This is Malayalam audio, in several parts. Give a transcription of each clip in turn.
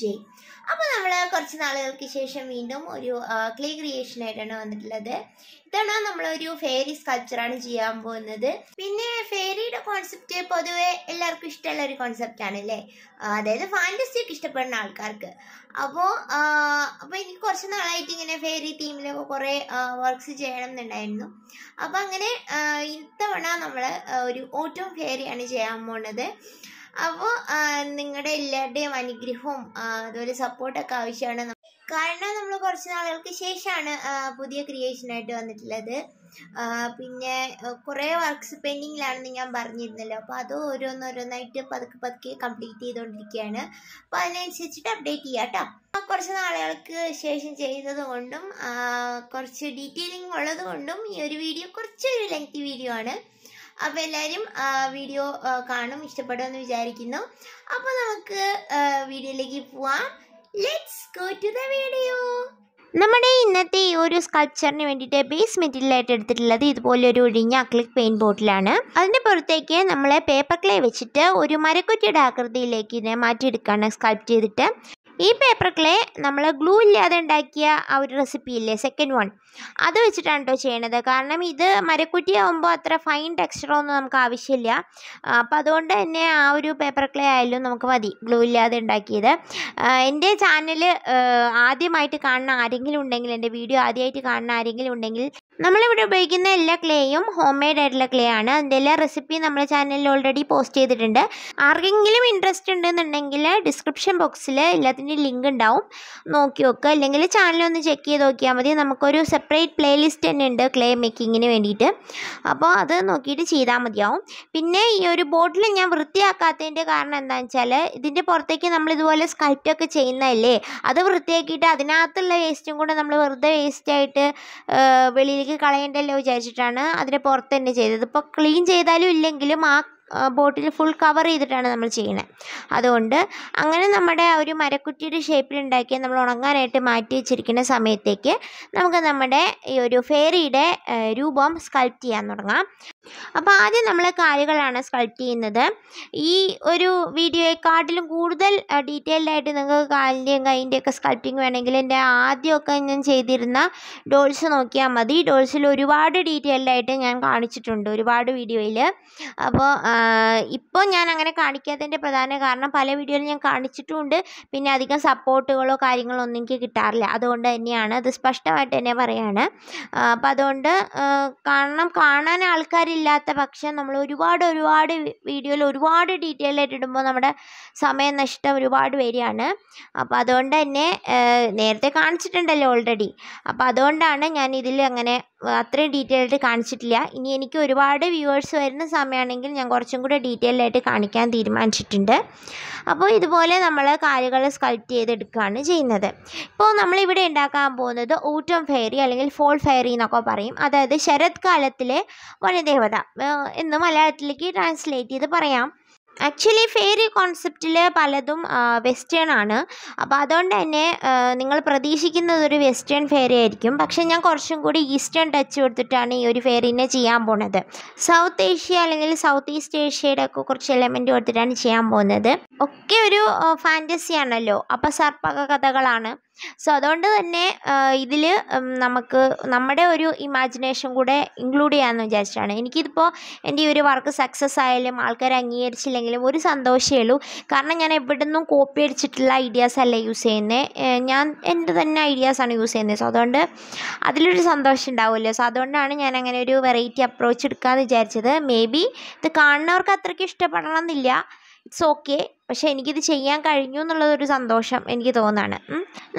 ജെ അപ്പോൾ നമ്മൾ കുറച്ച് നാളുകൾക്ക് ശേഷം വീണ്ടും ഒരു ക്ലേ ക്രിയേഷൻ ആയിട്ടാണ് വന്നിട്ടുള്ളത് ഇത്തവണ നമ്മളൊരു ഫെയറി സ്കൾച്ചറാണ് ചെയ്യാൻ പോകുന്നത് പിന്നെ ഫെയറിയുടെ കോൺസെപ്റ്റ് പൊതുവെ എല്ലാവർക്കും ഇഷ്ടമുള്ള ഒരു കോൺസെപ്റ്റ് ആണ് അല്ലേ അതായത് ഫാൻറ്റസിയൊക്കെ ഇഷ്ടപ്പെടുന്ന ആൾക്കാർക്ക് അപ്പോൾ അപ്പോൾ എനിക്ക് കുറച്ച് നാളായിട്ട് ഇങ്ങനെ ഫെയറി തീമിലൊക്കെ കുറേ വർക്ക്സ് ചെയ്യണം എന്നുണ്ടായിരുന്നു അപ്പോൾ അങ്ങനെ ഇത്തവണ നമ്മൾ ഒരു ഓട്ടം ഫെയറിയാണ് ചെയ്യാൻ പോകുന്നത് അപ്പോൾ നിങ്ങളുടെ എല്ലാവരുടെയും അനുഗ്രഹവും അതുപോലെ സപ്പോർട്ട് ഒക്കെ ആവശ്യമാണ് കാരണം നമ്മൾ കുറച്ച് നാളുകൾക്ക് ശേഷമാണ് പുതിയ ക്രിയേഷൻ ആയിട്ട് വന്നിട്ടുള്ളത് പിന്നെ കുറേ വർക്ക്സ് പെൻഡിങ്ങിലാണെന്ന് ഞാൻ പറഞ്ഞിരുന്നല്ലോ അപ്പോൾ അത് ഓരോന്നോരോന്നായിട്ട് പതുക്കെ പതുക്കെ കംപ്ലീറ്റ് ചെയ്തുകൊണ്ടിരിക്കുകയാണ് അപ്പോൾ അതിനനുസരിച്ചിട്ട് അപ്ഡേറ്റ് ചെയ്യാം കേട്ടോ കുറച്ച് നാളുകൾക്ക് ശേഷം ചെയ്തത് കൊണ്ടും കുറച്ച് ഡീറ്റെയിലിംഗ് ഉള്ളത് കൊണ്ടും ഈ ഒരു വീഡിയോ കുറച്ചൊരു ലെങ്തി വീഡിയോ ആണ് അപ്പോൾ എല്ലാവരും വീഡിയോ കാണും ഇഷ്ടപ്പെടുമെന്ന് വിചാരിക്കുന്നു അപ്പോൾ നമുക്ക് വീഡിയോയിലേക്ക് പോവാം let's go to the video നമ്മുടെ ഇന്നത്തെ ഈ ഒരു സ്കൾപ്ചറിന് വേണ്ടിയിട്ട് ബേസ് മെറ്റീരിയലായിട്ട് എടുത്തിട്ടുള്ളത് ഇതുപോലെ ഒരു ഒഴിഞ്ഞ അക്ലിക് പെയിൻറ്റ് ബോട്ടിലാണ് അതിൻ്റെ പുറത്തേക്ക് നമ്മൾ പേപ്പർ ക്ലേ വെച്ചിട്ട് ഒരു മരക്കുറ്റിയുടെ ആകൃതിയിലേക്ക് ഇതിനെ മാറ്റിയെടുക്കുകയാണ് സ്കൾപ്റ്റ് ചെയ്തിട്ട് ഈ പേപ്പർ ക്ലേ നമ്മൾ ഗ്ലൂ ഇല്ലാതെ ഉണ്ടാക്കിയ ആ ഒരു റെസിപ്പി ഇല്ലേ സെക്കൻഡ് വൺ അത് വെച്ചിട്ടാണ് കേട്ടോ ചെയ്യണത് കാരണം ഇത് മരക്കുറ്റി ആകുമ്പോൾ അത്ര ഫൈൻ ടെക്സ്ചറൊന്നും നമുക്ക് ആവശ്യമില്ല അപ്പം അതുകൊണ്ട് തന്നെ ആ ഒരു പേപ്പർ ക്ലേ ആയാലും നമുക്ക് മതി ഗ്ലൂ ഇല്ലാതെ ഉണ്ടാക്കിയത് എൻ്റെ ചാനൽ ആദ്യമായിട്ട് കാണുന്ന ആരെങ്കിലും ഉണ്ടെങ്കിൽ എൻ്റെ വീഡിയോ ആദ്യമായിട്ട് കാണുന്ന ആരെങ്കിലും ഉണ്ടെങ്കിൽ നമ്മളിവിടെ ഉപയോഗിക്കുന്ന എല്ലാ ക്ലേയും ഹോം മെയ്ഡ് ആയിട്ടുള്ള ക്ലേ ആണ് അതിൻ്റെ എല്ലാ റെസിപ്പി നമ്മുടെ ചാനലിൽ ഓൾറെഡി പോസ്റ്റ് ചെയ്തിട്ടുണ്ട് ആർക്കെങ്കിലും ഇൻട്രസ്റ്റ് ഉണ്ടെന്നുണ്ടെങ്കിൽ ഡിസ്ക്രിപ്ഷൻ ബോക്സിൽ എല്ലാത്തിൻ്റെ ലിങ്ക് ഉണ്ടാവും നോക്കി നോക്കുക അല്ലെങ്കിൽ ചാനൽ ഒന്ന് ചെക്ക് ചെയ്ത് നോക്കിയാൽ മതി നമുക്കൊരു സെപ്പറേറ്റ് പ്ലേലിസ്റ്റ് തന്നെ ഉണ്ട് ക്ലേ മേക്കിങ്ങിന് വേണ്ടിയിട്ട് അപ്പോൾ അത് നോക്കിയിട്ട് ചെയ്താൽ മതിയാവും പിന്നെ ഈ ഒരു ബോട്ടിൽ ഞാൻ വൃത്തിയാക്കാത്തതിൻ്റെ കാരണം എന്താണെന്ന് വെച്ചാൽ ഇതിൻ്റെ പുറത്തേക്ക് നമ്മൾ ഇതുപോലെ സ്കൾപ്റ്റൊക്കെ ചെയ്യുന്നതല്ലേ അത് വൃത്തിയാക്കിയിട്ട് അതിനകത്തുള്ള വേസ്റ്റും കൂടെ നമ്മൾ വെറുതെ വേസ്റ്റായിട്ട് വെളിയിൽ പുറത്തേക്ക് കളയണ്ടല്ലോ വിചാരിച്ചിട്ടാണ് അതിനെ പുറത്ത് തന്നെ ചെയ്തത് ഇപ്പോൾ ക്ലീൻ ചെയ്താലും ഇല്ലെങ്കിലും ആ ബോട്ടിൽ ഫുൾ കവർ ചെയ്തിട്ടാണ് നമ്മൾ ചെയ്യുന്നത് അതുകൊണ്ട് അങ്ങനെ നമ്മുടെ ആ ഒരു മരക്കുറ്റിയുടെ ഉണ്ടാക്കി നമ്മൾ ഉണങ്ങാനായിട്ട് മാറ്റി വെച്ചിരിക്കുന്ന സമയത്തേക്ക് നമുക്ക് നമ്മുടെ ഈ ഒരു ഫേറിയുടെ രൂപം സ്കൾപ്റ്റ് ചെയ്യാൻ തുടങ്ങാം അപ്പോൾ ആദ്യം നമ്മൾ കാലുകളാണ് സ്കൾപ്റ്റ് ചെയ്യുന്നത് ഈ ഒരു വീഡിയോയെക്കാട്ടിലും കൂടുതൽ ഡീറ്റെയിൽഡ് ആയിട്ട് നിങ്ങൾക്ക് കാലിൻ്റെയും കൈൻ്റെയൊക്കെ സ്കൾപ്റ്റിങ് വേണമെങ്കിൽ എൻ്റെ ആദ്യമൊക്കെ ഞാൻ ചെയ്തിരുന്ന ഡോൾസ് നോക്കിയാൽ മതി ഡോൾസിൽ ഒരുപാട് ഡീറ്റെയിൽഡ് ആയിട്ട് ഞാൻ കാണിച്ചിട്ടുണ്ട് ഒരുപാട് വീഡിയോയിൽ അപ്പോൾ ഇപ്പോൾ ഞാൻ അങ്ങനെ കാണിക്കാത്തതിൻ്റെ പ്രധാന കാരണം പല വീഡിയോയിലും ഞാൻ കാണിച്ചിട്ടുമുണ്ട് പിന്നെ അധികം സപ്പോർട്ടുകളോ കാര്യങ്ങളോ ഒന്നും എനിക്ക് കിട്ടാറില്ല അതുകൊണ്ട് തന്നെയാണ് അത് സ്പഷ്ടമായിട്ട് തന്നെ പറയാണ് അപ്പോൾ അതുകൊണ്ട് കാരണം കാണാൻ ആൾക്കാരില്ലാത്ത പക്ഷം നമ്മൾ ഒരുപാട് ഒരുപാട് വീഡിയോയിൽ ഒരുപാട് ഡീറ്റെയിൽ ആയിട്ട് ഇടുമ്പോൾ നമ്മുടെ സമയനഷ്ടം ഒരുപാട് വരികയാണ് അപ്പോൾ അതുകൊണ്ട് തന്നെ നേരത്തെ കാണിച്ചിട്ടുണ്ടല്ലോ ഓൾറെഡി അപ്പോൾ അതുകൊണ്ടാണ് ഞാൻ ഇതിൽ അങ്ങനെ അത്രയും ഡീറ്റെയിൽ ആയിട്ട് കാണിച്ചിട്ടില്ല ഇനി എനിക്ക് ഒരുപാട് വ്യൂവേഴ്സ് വരുന്ന സമയമാണെങ്കിൽ ഞാൻ കുറച്ച് കുറച്ചും കൂടെ ഡീറ്റെയിൽ ആയിട്ട് കാണിക്കാൻ തീരുമാനിച്ചിട്ടുണ്ട് അപ്പോൾ ഇതുപോലെ നമ്മൾ കാലുകൾ സ്കൾപ്റ്റ് ചെയ്തെടുക്കുകയാണ് ചെയ്യുന്നത് ഇപ്പോൾ നമ്മളിവിടെ ഉണ്ടാക്കാൻ പോകുന്നത് ഓട്ടം ഫെയറി അല്ലെങ്കിൽ ഫോൾ ഫെയറി എന്നൊക്കെ പറയും അതായത് ശരത്കാലത്തിലെ വനദേവത എന്ന് മലയാളത്തിലേക്ക് ട്രാൻസ്ലേറ്റ് ചെയ്ത് പറയാം ആക്ച്വലി ഫെയറി കോൺസെപ്റ്റിൽ പലതും വെസ്റ്റേൺ ആണ് അപ്പോൾ അതുകൊണ്ട് തന്നെ നിങ്ങൾ പ്രതീക്ഷിക്കുന്നത് ഒരു വെസ്റ്റേൺ ഫെയറി ആയിരിക്കും പക്ഷേ ഞാൻ കുറച്ചും കൂടി ഈസ്റ്റേൺ ടച്ച് കൊടുത്തിട്ടാണ് ഈ ഒരു ഫെയറിനെ ചെയ്യാൻ പോണത് സൗത്ത് ഏഷ്യ അല്ലെങ്കിൽ സൗത്ത് ഈസ്റ്റ് ഏഷ്യയുടെ ഒക്കെ കുറച്ച് എലമെൻറ്റ് കൊടുത്തിട്ടാണ് ചെയ്യാൻ പോകുന്നത് ഒക്കെ ഒരു ഫാൻറ്റസി ആണല്ലോ അപ്പോൾ സർപ്പക കഥകളാണ് സോ അതുകൊണ്ട് തന്നെ ഇതിൽ നമുക്ക് നമ്മുടെ ഒരു ഇമാജിനേഷൻ കൂടെ ഇൻക്ലൂഡ് ചെയ്യാമെന്ന് വിചാരിച്ചിട്ടാണ് എനിക്കിതിപ്പോൾ എൻ്റെ ഈ ഒരു വർക്ക് സക്സസ് ആയാലും ആൾക്കാർ അംഗീകരിച്ചില്ലെങ്കിലും ഒരു സന്തോഷമേ ഉള്ളൂ കാരണം ഞാൻ എവിടുന്നും കോപ്പി അടിച്ചിട്ടുള്ള ഐഡിയാസ് അല്ല യൂസ് ചെയ്യുന്നത് ഞാൻ എൻ്റെ തന്നെ ഐഡിയാസാണ് യൂസ് ചെയ്യുന്നത് സോ അതുകൊണ്ട് അതിലൊരു സന്തോഷം ഉണ്ടാവുമല്ലോ സോ അതുകൊണ്ടാണ് ഞാൻ അങ്ങനെ ഒരു വെറൈറ്റി അപ്രോച്ച് എടുക്കാമെന്ന് വിചാരിച്ചത് മേ ബി ഇത് കാണുന്നവർക്ക് അത്രയ്ക്ക് ഇഷ്ടപ്പെടണം എന്നില്ല ഇറ്റ്സ് ഓക്കെ പക്ഷേ എനിക്കിത് ചെയ്യാൻ കഴിഞ്ഞു എന്നുള്ളതൊരു സന്തോഷം എനിക്ക് തോന്നാണ്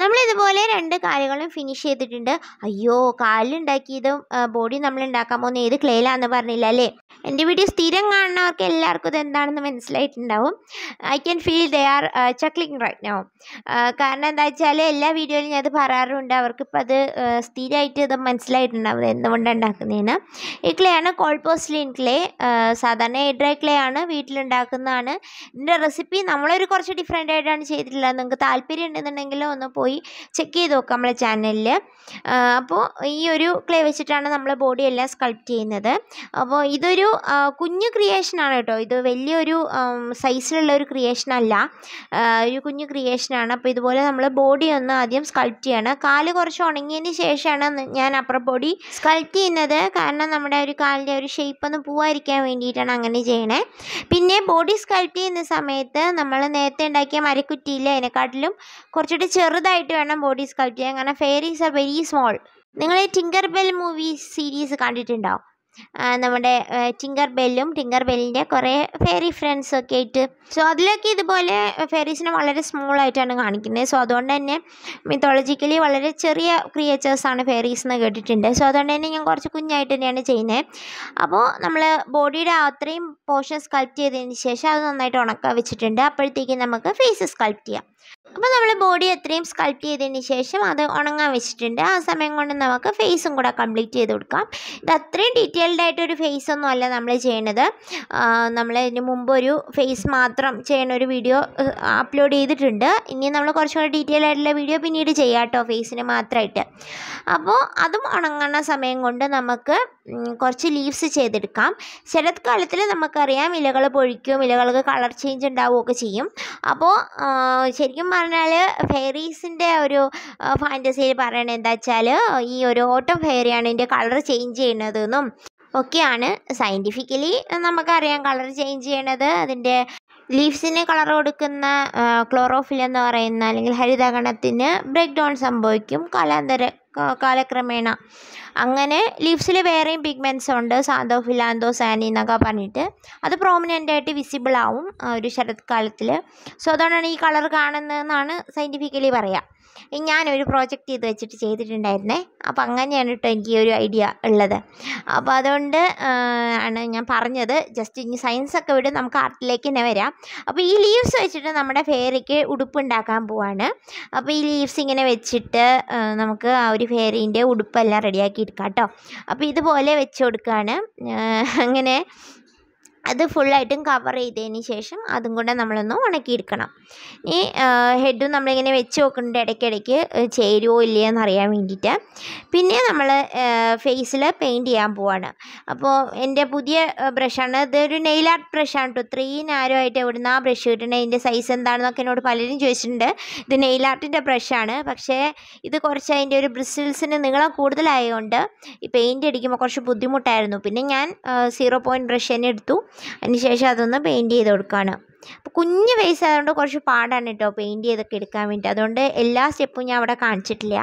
നമ്മളിതുപോലെ രണ്ട് കാര്യങ്ങളും ഫിനിഷ് ചെയ്തിട്ടുണ്ട് അയ്യോ കാലുണ്ടാക്കിയതും ബോഡി നമ്മൾ ഉണ്ടാക്കാൻ പോകുന്ന ഏത് ക്ലേലാന്ന് പറഞ്ഞില്ല അല്ലേ എൻ്റെ വീഡിയോ സ്ഥിരം കാണുന്നവർക്ക് എല്ലാവർക്കും ഇത് എന്താണെന്ന് മനസ്സിലായിട്ടുണ്ടാവും I can feel they are chuckling right no കാരണം എന്താ വെച്ചാൽ എല്ലാ വീഡിയോയിലും ഞാൻ അത് പറയാറുണ്ട് അവർക്കിപ്പോൾ അത് സ്ഥിരമായിട്ട് ഇത് മനസ്സിലായിട്ടുണ്ടാവും എന്തുകൊണ്ടാണ് ഉണ്ടാക്കുന്നതെന്ന് ഈ ക്ലേ ആണ് കോൾപോസ്ലിൻ ക്ലേ സാധാരണ എയർ ഡ്രൈ ക്ലേ ആണ് വീട്ടിലുണ്ടാക്കുന്നതാണ് ഇതിൻ്റെ റെസിപ്പി റെസിപ്പി നമ്മളൊരു കുറച്ച് ഡിഫറെൻ്റ് ആയിട്ടാണ് ചെയ്തിട്ടുള്ളത് നിങ്ങൾക്ക് താല്പര്യം ഉണ്ടെന്നുണ്ടെങ്കിൽ ഒന്ന് പോയി ചെക്ക് ചെയ്ത് നോക്കാം നമ്മളെ ചാനലിൽ അപ്പോൾ ഈ ഒരു ക്ലേ വെച്ചിട്ടാണ് നമ്മൾ ബോഡി എല്ലാം സ്കൾപ്റ്റ് ചെയ്യുന്നത് അപ്പോൾ ഇതൊരു കുഞ്ഞു ക്രിയേഷനാണ് കേട്ടോ ഇത് വലിയൊരു സൈസിലുള്ള ഒരു ക്രിയേഷൻ അല്ല ഒരു കുഞ്ഞു ക്രിയേഷനാണ് അപ്പോൾ ഇതുപോലെ നമ്മൾ ബോഡി ഒന്ന് ആദ്യം സ്കൾപ്റ്റ് ചെയ്യണം കാല് കുറച്ച് ഉണങ്ങിയതിന് ശേഷമാണ് ഞാൻ അപ്പുറ ബോഡി സ്കൾപ്റ്റ് ചെയ്യുന്നത് കാരണം നമ്മുടെ ഒരു കാലിൻ്റെ ഒരു ഷേപ്പ് ഒന്ന് പോവാതിരിക്കാൻ വേണ്ടിയിട്ടാണ് അങ്ങനെ ചെയ്യണേ പിന്നെ ബോഡി സ്കൾപ്റ്റ് ചെയ്യുന്ന സമയത്ത് നമ്മൾ നേരത്തെ ഉണ്ടാക്കിയ മരക്കുറ്റിയില്ല അതിനെക്കാട്ടിലും കുറച്ചുകൂടി ചെറുതായിട്ട് വേണം ബോഡി സ്കൾപ്റ്റ് ചെയ്യാൻ കാരണം ഫെയറീസ് ആർ വെരി സ്മോൾ നിങ്ങൾ ടിങ്കർ ബെൽ മൂവി സീരീസ് കണ്ടിട്ടുണ്ടോ നമ്മുടെ ടിങ്കർ ബെല്ലും ടിങ്കർ ബെല്ലിൻ്റെ കുറേ ഫെറി ഫ്രണ്ട്സൊക്കെ ആയിട്ട് സോ അതിലൊക്കെ ഇതുപോലെ ഫെയറീസിനെ വളരെ സ്മോൾ ആയിട്ടാണ് കാണിക്കുന്നത് സോ അതുകൊണ്ട് തന്നെ മിത്തോളജിക്കലി വളരെ ചെറിയ ക്രിയേച്ചേഴ്സാണ് ഫെയറീസ് എന്ന് കേട്ടിട്ടുണ്ട് സോ അതുകൊണ്ട് തന്നെ ഞാൻ കുറച്ച് കുഞ്ഞായിട്ട് തന്നെയാണ് ചെയ്യുന്നത് അപ്പോൾ നമ്മൾ ബോഡിയുടെ അത്രയും പോർഷൻ സ്കൾപ്റ്റ് ചെയ്തതിന് ശേഷം അത് നന്നായിട്ട് ഉണക്കാൻ വെച്ചിട്ടുണ്ട് അപ്പോഴത്തേക്കും നമുക്ക് ഫേസ് സ്കൾപ്റ്റ് ചെയ്യാം അപ്പോൾ നമ്മൾ ബോഡി അത്രയും സ്കൾപ്റ്റ് ചെയ്തതിന് ശേഷം അത് ഉണങ്ങാൻ വെച്ചിട്ടുണ്ട് ആ സമയം കൊണ്ട് നമുക്ക് ഫേസും കൂടെ കംപ്ലീറ്റ് ചെയ്ത് കൊടുക്കാം ഇത് അത്രയും ഡീറ്റെയിൽഡ് ആയിട്ടൊരു ഫേസ് ഒന്നും അല്ല നമ്മൾ ചെയ്യണത് നമ്മൾ ഇതിന് മുമ്പ് ഒരു ഫേസ് മാത്രം ചെയ്യണ ഒരു വീഡിയോ അപ്ലോഡ് ചെയ്തിട്ടുണ്ട് ഇനി നമ്മൾ കുറച്ചും കൂടെ ഡീറ്റെയിൽ ആയിട്ടുള്ള വീഡിയോ പിന്നീട് ചെയ്യാം കേട്ടോ ഫേസിന് മാത്രമായിട്ട് അപ്പോൾ അതും ഉണങ്ങുന്ന സമയം കൊണ്ട് നമുക്ക് കുറച്ച് ലീവ്സ് ചെയ്തെടുക്കാം ശരത്കാലത്തിൽ നമുക്കറിയാം ഇലകൾ പൊഴിക്കും ഇലകൾക്ക് കളർ ചേഞ്ച് ഉണ്ടാവുകയൊക്കെ ചെയ്യും അപ്പോൾ ശരിക്കും പറഞ്ഞാൽ ഫെയറീസിൻ്റെ ഒരു ഫാൻറ്റസിയിൽ പറയണത് എന്താ വെച്ചാൽ ഈ ഒരു ഓട്ടം ഫെയറിയാണ് ഇതിൻ്റെ കളർ ചേഞ്ച് ചെയ്യുന്നതെന്നും ഒക്കെയാണ് സയൻറ്റിഫിക്കലി നമുക്കറിയാം കളർ ചേഞ്ച് ചെയ്യണത് അതിൻ്റെ ലീവ്സിന് കളർ കൊടുക്കുന്ന ക്ലോറോഫിൽ എന്ന് പറയുന്ന അല്ലെങ്കിൽ ഹരിതകണത്തിന് ബ്രേക്ക് ഡൗൺ സംഭവിക്കും കാലാന്തര കാലക്രമേണ അങ്ങനെ ലീവ്സിൽ വേറെയും പിഗ്മെൻറ്റ്സ് ഉണ്ട് സാന്തോ ഫിലാന്തോ സാനി എന്നൊക്കെ പറഞ്ഞിട്ട് അത് പ്രോമിനൻ്റായിട്ട് ആയിട്ട് വിസിബിൾ ആവും ഒരു ശരത്കാലത്തിൽ സോ അതുകൊണ്ടാണ് ഈ കളർ കാണുന്നതെന്നാണ് സയൻറ്റിഫിക്കലി പറയുക ഞാനൊരു പ്രോജക്റ്റ് ചെയ്ത് വെച്ചിട്ട് ചെയ്തിട്ടുണ്ടായിരുന്നേ അപ്പോൾ അങ്ങനെയാണ് കേട്ടോ എനിക്ക് ഈ ഒരു ഐഡിയ ഉള്ളത് അപ്പോൾ അതുകൊണ്ട് ആണ് ഞാൻ പറഞ്ഞത് ജസ്റ്റ് ഇനി സയൻസൊക്കെ വിടും നമുക്ക് ആർട്ടിലേക്ക് തന്നെ വരാം അപ്പോൾ ഈ ലീവ്സ് വെച്ചിട്ട് നമ്മുടെ ഫെയറിക്ക് ഉടുപ്പുണ്ടാക്കാൻ പോവാണ് അപ്പോൾ ഈ ലീവ്സ് ഇങ്ങനെ വെച്ചിട്ട് നമുക്ക് ആ ഒരു ഫെയറിൻ്റെ ഉടുപ്പെല്ലാം റെഡിയാക്കി എടുക്കാം കേട്ടോ അപ്പോൾ ഇതുപോലെ വെച്ച് കൊടുക്കുകയാണ് അങ്ങനെ അത് ഫുള്ളായിട്ടും കവർ ചെയ്തതിന് ശേഷം അതും കൂടെ നമ്മളൊന്ന് ഉണക്കിയെടുക്കണം ഈ ഹെഡും നമ്മളിങ്ങനെ വെച്ച് നോക്കുന്നുണ്ട് ഇടയ്ക്കിടയ്ക്ക് ചേരുവോ ഇല്ലയോ എന്നറിയാൻ വേണ്ടിയിട്ട് പിന്നെ നമ്മൾ ഫേസിൽ പെയിൻറ് ചെയ്യാൻ പോവാണ് അപ്പോൾ എൻ്റെ പുതിയ ബ്രഷാണ് ഇതൊരു നെയിൽ ആർട്ട് ബ്രഷാണ് കേട്ടോ നാരോ ആയിട്ട് എവിടുന്ന് ആ ബ്രഷ് കിട്ടണേ ഇതിൻ്റെ സൈസ് എന്താണെന്നൊക്കെ എന്നോട് പലരും ചോദിച്ചിട്ടുണ്ട് ഇത് നെയിൽ ആർട്ടിൻ്റെ ബ്രഷാണ് പക്ഷേ ഇത് കുറച്ച് അതിൻ്റെ ഒരു ബ്രിസിൽസിന് നീളം കൂടുതലായതുകൊണ്ട് ഈ പെയിൻറ് അടിക്കുമ്പോൾ കുറച്ച് ബുദ്ധിമുട്ടായിരുന്നു പിന്നെ ഞാൻ സീറോ പോയിൻറ്റ് ബ്രഷ് തന്നെ എടുത്തു അതിനുശേഷം അതൊന്ന് പെയിൻറ്റ് ചെയ്ത് കൊടുക്കുകയാണ് അപ്പോൾ കുഞ്ഞ് ഫേസ് ആയതുകൊണ്ട് കുറച്ച് പാടാണ് കേട്ടോ പെയിൻറ്റ് ചെയ്തൊക്കെ എടുക്കാൻ വേണ്ടി അതുകൊണ്ട് എല്ലാ സ്റ്റെപ്പും ഞാൻ അവിടെ കാണിച്ചിട്ടില്ല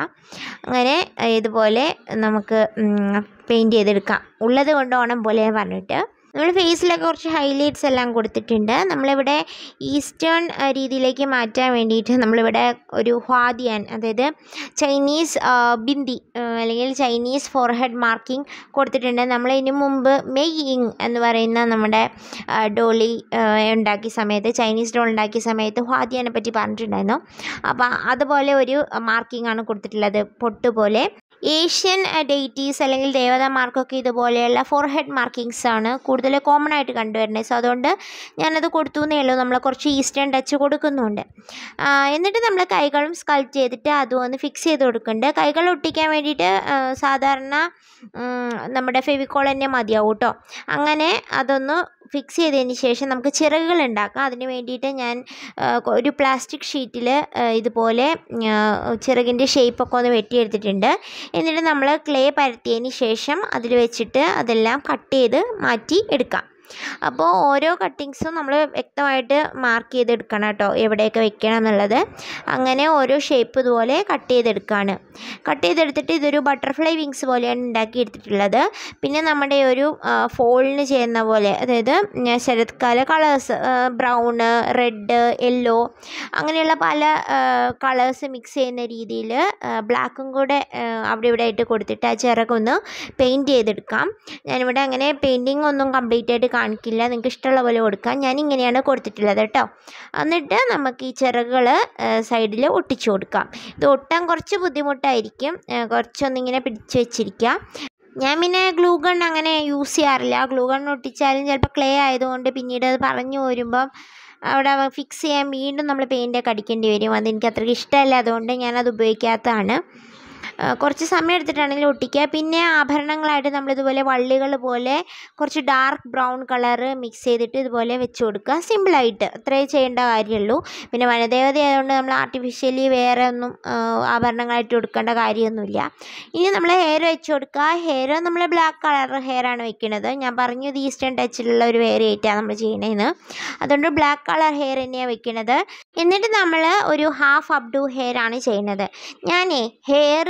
അങ്ങനെ ഇതുപോലെ നമുക്ക് പെയിൻറ്റ് ചെയ്തെടുക്കാം ഉള്ളത് കൊണ്ട് ഓണം പോലെ പറഞ്ഞിട്ട് നമ്മൾ ഫേസിലൊക്കെ കുറച്ച് ഹൈലൈറ്റ്സ് എല്ലാം കൊടുത്തിട്ടുണ്ട് നമ്മളിവിടെ ഈസ്റ്റേൺ രീതിയിലേക്ക് മാറ്റാൻ വേണ്ടിയിട്ട് നമ്മളിവിടെ ഒരു ഹ്വാദിയാൻ അതായത് ചൈനീസ് ബിന്ദി അല്ലെങ്കിൽ ചൈനീസ് ഫോർഹെഡ് മാർക്കിംഗ് കൊടുത്തിട്ടുണ്ട് നമ്മൾ ഇതിനു മുമ്പ് മെയ്യിങ് എന്ന് പറയുന്ന നമ്മുടെ ഡോളി ഉണ്ടാക്കിയ സമയത്ത് ചൈനീസ് ഡോൾ ഉണ്ടാക്കിയ സമയത്ത് ഹ്വാദിയാനെ പറ്റി പറഞ്ഞിട്ടുണ്ടായിരുന്നു അപ്പോൾ അതുപോലെ ഒരു മാർക്കിംഗ് ആണ് കൊടുത്തിട്ടുള്ളത് പൊട്ട് പോലെ ഏഷ്യൻ ഡേറ്റീസ് അല്ലെങ്കിൽ ദേവതാമാർക്കൊക്കെ ഇതുപോലെയുള്ള ഫോർഹെഡ് മാർക്കിങ്സ് ആണ് കൂടുതൽ കോമൺ ആയിട്ട് കണ്ടുവരുന്നത് സോ അതുകൊണ്ട് ഞാനത് കൊടുത്തു എന്നേ ഉള്ളൂ നമ്മൾ കുറച്ച് ഈസ്റ്റേൺ ടച്ച് കൊടുക്കുന്നുണ്ട് എന്നിട്ട് നമ്മൾ കൈകളും സ്കൾപ്റ്റ് ചെയ്തിട്ട് അതും ഒന്ന് ഫിക്സ് ചെയ്ത് കൊടുക്കുന്നുണ്ട് കൈകൾ ഒട്ടിക്കാൻ വേണ്ടിയിട്ട് സാധാരണ നമ്മുടെ ഫെവിക്കോൾ തന്നെ മതിയാവും കേട്ടോ അങ്ങനെ അതൊന്ന് ഫിക്സ് ചെയ്തതിന് ശേഷം നമുക്ക് ചിറകുകൾ ഉണ്ടാക്കാം അതിന് വേണ്ടിയിട്ട് ഞാൻ ഒരു പ്ലാസ്റ്റിക് ഷീറ്റിൽ ഇതുപോലെ ചിറകിൻ്റെ ഷേപ്പൊക്കെ ഒന്ന് വെട്ടിയെടുത്തിട്ടുണ്ട് എന്നിട്ട് നമ്മൾ ക്ലേ പരത്തിയതിന് ശേഷം അതിൽ വെച്ചിട്ട് അതെല്ലാം കട്ട് ചെയ്ത് മാറ്റി എടുക്കാം അപ്പോൾ ഓരോ കട്ടിങ്സും നമ്മൾ വ്യക്തമായിട്ട് മാർക്ക് ചെയ്തെടുക്കണം കേട്ടോ എവിടെയൊക്കെ വെക്കണം എന്നുള്ളത് അങ്ങനെ ഓരോ ഷേപ്പ് ഇതുപോലെ കട്ട് ചെയ്തെടുക്കുകയാണ് കട്ട് ചെയ്തെടുത്തിട്ട് ഇതൊരു ബട്ടർഫ്ലൈ വിങ്സ് പോലെയാണ് ഉണ്ടാക്കി എടുത്തിട്ടുള്ളത് പിന്നെ നമ്മുടെ ഒരു ഫോളിന് ചെയ്യുന്ന പോലെ അതായത് ശരത്കാല കളേഴ്സ് ബ്രൗണ് റെഡ് യെല്ലോ അങ്ങനെയുള്ള പല കളേഴ്സ് മിക്സ് ചെയ്യുന്ന രീതിയിൽ ബ്ലാക്കും കൂടെ അവിടെ ഇവിടെ ആയിട്ട് കൊടുത്തിട്ട് ആ ചിറകൊന്ന് പെയിൻറ്റ് ചെയ്തെടുക്കാം ഞാനിവിടെ അങ്ങനെ പെയിൻറ്റിങ് ഒന്നും കംപ്ലീറ്റ് ആയിട്ട് കാണിക്കില്ല നിങ്ങൾക്ക് ഇഷ്ടമുള്ള പോലെ കൊടുക്കാം ഞാൻ ഇങ്ങനെയാണ് കൊടുത്തിട്ടുള്ളത് കേട്ടോ എന്നിട്ട് നമുക്ക് ഈ ചിറകുകൾ സൈഡിൽ ഒട്ടിച്ചു കൊടുക്കാം ഇത് ഒട്ടാൻ കുറച്ച് ബുദ്ധിമുട്ടായിരിക്കും കുറച്ചൊന്നിങ്ങനെ പിടിച്ച് വെച്ചിരിക്കാം ഞാൻ പിന്നെ ഗ്ലൂഗൺ ഗൺ അങ്ങനെ യൂസ് ചെയ്യാറില്ല ഗ്ലൂഗൺ ഗൺ ഒട്ടിച്ചാലും ചിലപ്പോൾ ക്ലേ ആയതുകൊണ്ട് പിന്നീട് അത് പറഞ്ഞു വരുമ്പം അവിടെ ഫിക്സ് ചെയ്യാൻ വീണ്ടും നമ്മൾ പെയിൻ്റൊക്കെ അടിക്കേണ്ടി വരും അതെനിക്ക് അത്രയ്ക്ക് ഇഷ്ടമല്ല അതുകൊണ്ട് ഞാനത് ഉപയോഗിക്കാത്തതാണ് കുറച്ച് സമയം എടുത്തിട്ടാണെങ്കിലും ഒട്ടിക്കുക പിന്നെ ആഭരണങ്ങളായിട്ട് നമ്മളിതുപോലെ വള്ളികൾ പോലെ കുറച്ച് ഡാർക്ക് ബ്രൗൺ കളറ് മിക്സ് ചെയ്തിട്ട് ഇതുപോലെ വെച്ച് കൊടുക്കുക സിമ്പിളായിട്ട് അത്രേ ചെയ്യേണ്ട കാര്യമുള്ളൂ പിന്നെ വനദേവത ആയതുകൊണ്ട് നമ്മൾ ആർട്ടിഫിഷ്യലി വേറെ ഒന്നും ആഭരണങ്ങളായിട്ട് കൊടുക്കേണ്ട കാര്യമൊന്നുമില്ല ഇനി നമ്മൾ ഹെയർ വെച്ച് കൊടുക്കുക ഹെയർ നമ്മൾ ബ്ലാക്ക് കളർ ഹെയറാണ് വെക്കുന്നത് ഞാൻ പറഞ്ഞു ഇത് ഈസ്റ്റേൺ ടച്ചിലുള്ള ഒരു വേരിയേറ്റാണ് നമ്മൾ ചെയ്യണേന്ന് അതുകൊണ്ട് ബ്ലാക്ക് കളർ ഹെയർ തന്നെയാണ് വെക്കുന്നത് എന്നിട്ട് നമ്മൾ ഒരു ഹാഫ് അപ് ഡു ഹെയർ ആണ് ചെയ്യുന്നത് ഞാൻ ഹെയർ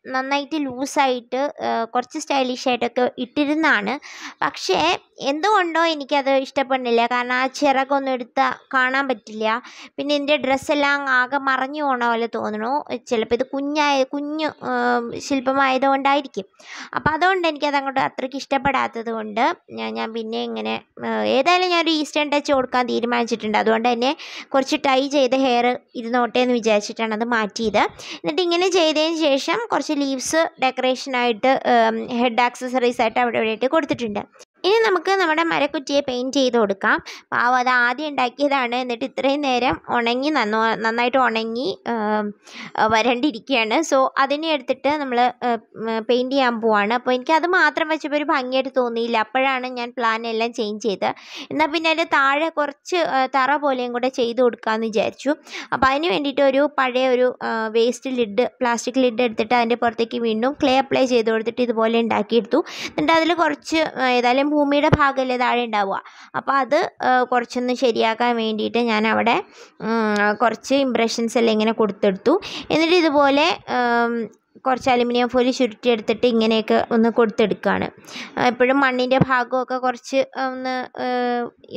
നന്നായിട്ട് ലൂസായിട്ട് കുറച്ച് സ്റ്റൈലിഷ് ആയിട്ടൊക്കെ പക്ഷേ എന്തുകൊണ്ടോ എനിക്കത് ഇഷ്ടപ്പെടുന്നില്ല കാരണം ആ ചിറകൊന്നും എടുത്ത് കാണാൻ പറ്റില്ല പിന്നെ എൻ്റെ ഡ്രസ്സെല്ലാം ആകെ മറഞ്ഞു പോണ പോലെ തോന്നുന്നു ചിലപ്പോൾ ഇത് കുഞ്ഞായ കുഞ്ഞു ശില്പമായതുകൊണ്ടായിരിക്കും അപ്പോൾ അതുകൊണ്ട് എനിക്കത് അങ്ങോട്ട് അത്രയ്ക്ക് ഇഷ്ടപ്പെടാത്തത് കൊണ്ട് ഞാൻ പിന്നെ ഇങ്ങനെ ഏതായാലും ഞാനൊരു ഈസ്റ്റേൺ ടച്ച് കൊടുക്കാൻ തീരുമാനിച്ചിട്ടുണ്ട് അതുകൊണ്ട് തന്നെ കുറച്ച് ടൈ ചെയ്ത് ഹെയർ ഇരുന്നോട്ടെ എന്ന് വിചാരിച്ചിട്ടാണ് അത് മാറ്റിയത് എന്നിട്ട് ഇങ്ങനെ ചെയ്തതിന് ശേഷം കുറച്ച് ലീവ്സ് ഡെക്കറേഷനായിട്ട് ഹെഡ് ആക്സസറീസ് ആയിട്ട് അവിടെ ഇവിടെയായിട്ട് കൊടുത്തിട്ടുണ്ട് ഇനി നമുക്ക് നമ്മുടെ മരക്കുറ്റിയെ പെയിൻറ്റ് ചെയ്ത് കൊടുക്കാം പാവം അത് ആദ്യം ഉണ്ടാക്കിയതാണ് എന്നിട്ട് ഇത്രയും നേരം ഉണങ്ങി നന്ന നന്നായിട്ട് ഉണങ്ങി വരണ്ടിരിക്കുകയാണ് സോ അതിനെ എടുത്തിട്ട് നമ്മൾ പെയിൻറ്റ് ചെയ്യാൻ പോവാണ് അപ്പോൾ എനിക്ക് അത് മാത്രം വെച്ചപ്പോൾ ഒരു ഭംഗിയായിട്ട് തോന്നിയില്ല അപ്പോഴാണ് ഞാൻ പ്ലാൻ എല്ലാം ചേഞ്ച് ചെയ്തത് എന്നാൽ പിന്നെ അതിൻ്റെ താഴെ കുറച്ച് തറ പോലെയും കൂടെ ചെയ്ത് കൊടുക്കാമെന്ന് വിചാരിച്ചു അപ്പോൾ അതിന് വേണ്ടിയിട്ട് ഒരു പഴയ ഒരു വേസ്റ്റ് ലിഡ് പ്ലാസ്റ്റിക് ലിഡ് എടുത്തിട്ട് അതിൻ്റെ പുറത്തേക്ക് വീണ്ടും ക്ലേ അപ്ലൈ ചെയ്ത് കൊടുത്തിട്ട് ഇതുപോലെ ഉണ്ടാക്കിയെടുത്തു എന്നിട്ട് അതിൽ കുറച്ച് ഏതായാലും ഭൂമിയുടെ ഭാഗമല്ലേ താഴെ ഉണ്ടാവുക അപ്പോൾ അത് കുറച്ചൊന്ന് ശരിയാക്കാൻ വേണ്ടിയിട്ട് ഞാൻ അവിടെ കുറച്ച് ഇംപ്രഷൻസ് എല്ലാം ഇങ്ങനെ കൊടുത്തെടുത്തു എന്നിട്ട് ഇതുപോലെ കുറച്ച് അലുമിനിയം ഫോയിൽ ചുരുട്ടിയെടുത്തിട്ട് ഇങ്ങനെയൊക്കെ ഒന്ന് കൊടുത്തെടുക്കുകയാണ് എപ്പോഴും മണ്ണിൻ്റെ ഭാഗമൊക്കെ കുറച്ച് ഒന്ന്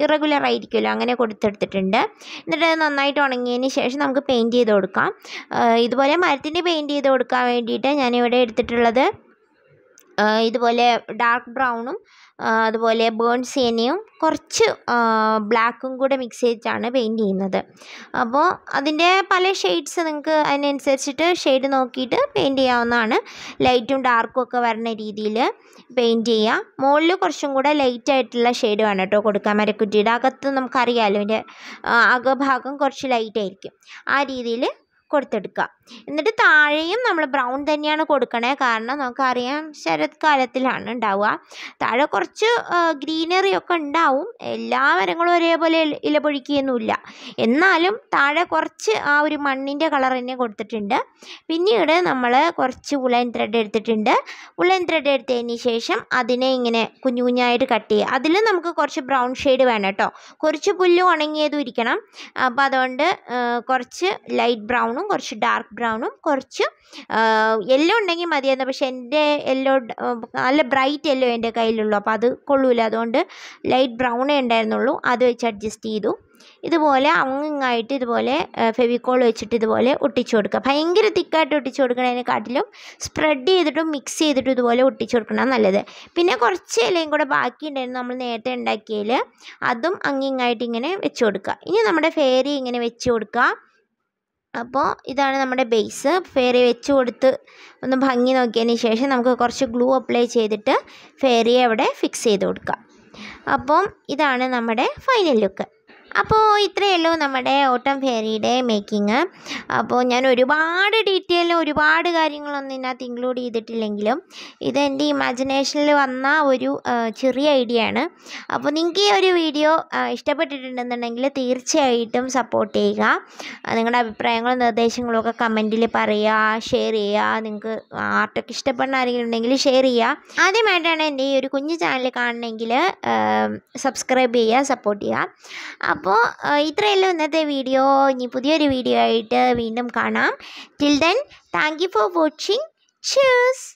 ഇറഗുലർ ആയിരിക്കുമല്ലോ അങ്ങനെ കൊടുത്തെടുത്തിട്ടുണ്ട് എന്നിട്ട് അത് നന്നായിട്ട് ഉണങ്ങിയതിന് ശേഷം നമുക്ക് പെയിൻറ്റ് ചെയ്ത് കൊടുക്കാം ഇതുപോലെ മരത്തിൻ്റെ പെയിൻറ്റ് ചെയ്ത് കൊടുക്കാൻ വേണ്ടിയിട്ട് ഞാനിവിടെ എടുത്തിട്ടുള്ളത് ഇതുപോലെ ഡാർക്ക് ബ്രൗണും അതുപോലെ ബേൺ സേനയും കുറച്ച് ബ്ലാക്കും കൂടെ മിക്സ് ചെയ്തിട്ടാണ് പെയിൻറ് ചെയ്യുന്നത് അപ്പോൾ അതിൻ്റെ പല ഷെയ്ഡ്സ് നിങ്ങൾക്ക് അതിനനുസരിച്ചിട്ട് ഷെയ്ഡ് നോക്കിയിട്ട് പെയിൻറ് ചെയ്യാവുന്നതാണ് ലൈറ്റും ഡാർക്കും ഒക്കെ വരുന്ന രീതിയിൽ പെയിൻറ് ചെയ്യുക മുകളിൽ കുറച്ചും കൂടെ ലൈറ്റ് ആയിട്ടുള്ള ഷെയ്ഡ് വേണം കേട്ടോ കൊടുക്കാൻ മരക്കുറ്റിയുടെ അകത്ത് നമുക്കറിയാമല്ലോ അതിൻ്റെ അകഭാഗം കുറച്ച് ലൈറ്റ് ആയിരിക്കും ആ രീതിയിൽ കൊടുത്തെടുക്കുക എന്നിട്ട് താഴെയും നമ്മൾ ബ്രൗൺ തന്നെയാണ് കൊടുക്കണേ കാരണം നമുക്കറിയാം ശരത്കാലത്തിലാണ് ഉണ്ടാവുക താഴെ കുറച്ച് ഗ്രീനറി ഒക്കെ ഉണ്ടാവും എല്ലാ മരങ്ങളും ഒരേപോലെ ഇല പൊഴിക്കുകയൊന്നുമില്ല എന്നാലും താഴെ കുറച്ച് ആ ഒരു മണ്ണിൻ്റെ കളർ തന്നെ കൊടുത്തിട്ടുണ്ട് പിന്നീട് നമ്മൾ കുറച്ച് ഉലൻ ത്രെഡ് എടുത്തിട്ടുണ്ട് ഉലൻ ത്രെഡ് എടുത്തതിന് ശേഷം അതിനെ ഇങ്ങനെ കുഞ്ഞു കുഞ്ഞായിട്ട് കട്ട് ചെയ്യുക അതിൽ നമുക്ക് കുറച്ച് ബ്രൗൺ ഷെയ്ഡ് വേണം കേട്ടോ കുറച്ച് പുല്ല് ഉണങ്ങിയതും ഇരിക്കണം അപ്പോൾ അതുകൊണ്ട് കുറച്ച് ലൈറ്റ് ബ്രൗൺ ബ്രൗണും കുറച്ച് ഡാർക്ക് ബ്രൗണും കുറച്ച് യെല്ലോ ഉണ്ടെങ്കിൽ മതിയായിരുന്നു പക്ഷേ എൻ്റെ യെല്ലോ നല്ല ബ്രൈറ്റ് യെല്ലോ എൻ്റെ കയ്യിലുള്ളൂ അപ്പോൾ അത് കൊള്ളൂല അതുകൊണ്ട് ലൈറ്റ് ബ്രൗണേ ഉണ്ടായിരുന്നുള്ളൂ അത് വെച്ച് അഡ്ജസ്റ്റ് ചെയ്തു ഇതുപോലെ അങ്ങിങ്ങായിട്ട് ഇതുപോലെ ഫെവിക്കോൾ വെച്ചിട്ട് ഇതുപോലെ ഒട്ടിച്ചു കൊടുക്കുക ഭയങ്കര തിക്കായിട്ട് ഒട്ടിച്ചു കൊടുക്കുന്നതിനെക്കാട്ടിലും സ്പ്രെഡ് ചെയ്തിട്ടും മിക്സ് ചെയ്തിട്ടും ഇതുപോലെ ഒട്ടിച്ചു കൊടുക്കണം നല്ലത് പിന്നെ കുറച്ച് ഇലയും കൂടെ ബാക്കി ഉണ്ടായിരുന്നു നമ്മൾ നേരത്തെ ഉണ്ടാക്കിയതിൽ അതും അങ്ങിങ്ങായിട്ട് ഇങ്ങനെ വെച്ച് കൊടുക്കുക ഇനി നമ്മുടെ ഫേരി ഇങ്ങനെ വെച്ച് കൊടുക്കുക അപ്പോൾ ഇതാണ് നമ്മുടെ ബേസ് ഫെയറി വെച്ച് കൊടുത്ത് ഒന്ന് ഭംഗി നോക്കിയതിന് ശേഷം നമുക്ക് കുറച്ച് ഗ്ലൂ അപ്ലൈ ചെയ്തിട്ട് ഫെയറിയെ അവിടെ ഫിക്സ് ചെയ്ത് കൊടുക്കാം അപ്പം ഇതാണ് നമ്മുടെ ഫൈനൽ ലുക്ക് അപ്പോൾ ഇത്രയേ ഉള്ളൂ നമ്മുടെ ഓട്ടം ഫെയറിയുടെ മേക്കിങ് അപ്പോൾ ഞാൻ ഒരുപാട് ഡീറ്റെയിൽ ഒരുപാട് കാര്യങ്ങളൊന്നും ഇതിനകത്ത് ഇൻക്ലൂഡ് ചെയ്തിട്ടില്ലെങ്കിലും ഇത് എൻ്റെ ഇമാജിനേഷനിൽ വന്ന ഒരു ചെറിയ ഐഡിയ ആണ് അപ്പോൾ നിങ്ങൾക്ക് ഈ ഒരു വീഡിയോ ഇഷ്ടപ്പെട്ടിട്ടുണ്ടെന്നുണ്ടെങ്കിൽ തീർച്ചയായിട്ടും സപ്പോർട്ട് ചെയ്യുക നിങ്ങളുടെ അഭിപ്രായങ്ങളും നിർദ്ദേശങ്ങളും ഒക്കെ കമൻറ്റിൽ പറയുക ഷെയർ ചെയ്യുക നിങ്ങൾക്ക് ആർട്ടൊക്കെ ഇഷ്ടപ്പെടുന്ന ആരെങ്കിലും ഉണ്ടെങ്കിൽ ഷെയർ ചെയ്യുക ആദ്യമായിട്ടാണ് എൻ്റെ ഈ ഒരു കുഞ്ഞു ചാനൽ കാണണമെങ്കിൽ സബ്സ്ക്രൈബ് ചെയ്യുക സപ്പോർട്ട് ചെയ്യുക അപ്പോൾ ഇത്രയല്ലോ ഇന്നത്തെ വീഡിയോ ഇനി പുതിയൊരു വീഡിയോ ആയിട്ട് വീണ്ടും കാണാം till then thank you for watching she's